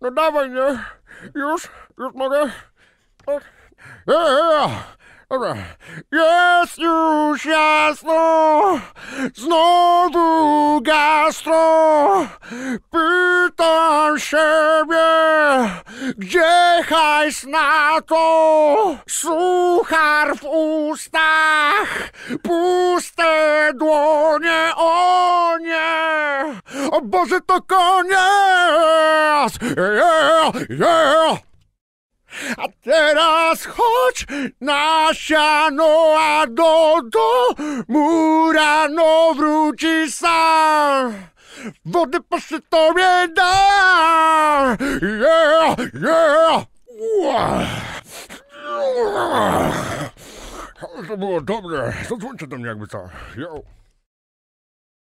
No dawaj, nie? Już? Już mogę? Tak. Yeah. Dobra. Jest już jasno, znowu gastro. Pytam siebie, gdzie hajs na to? Suchar w ustach, puste dłonie. O Boże, to koniec! Yeah, yeah. A teraz chodź na siano, a do domu rano wróci sam. Wody proszę tobie da! Yeah, yeah! To było dobre. Zadzwońcie do mnie jakby co. Yo.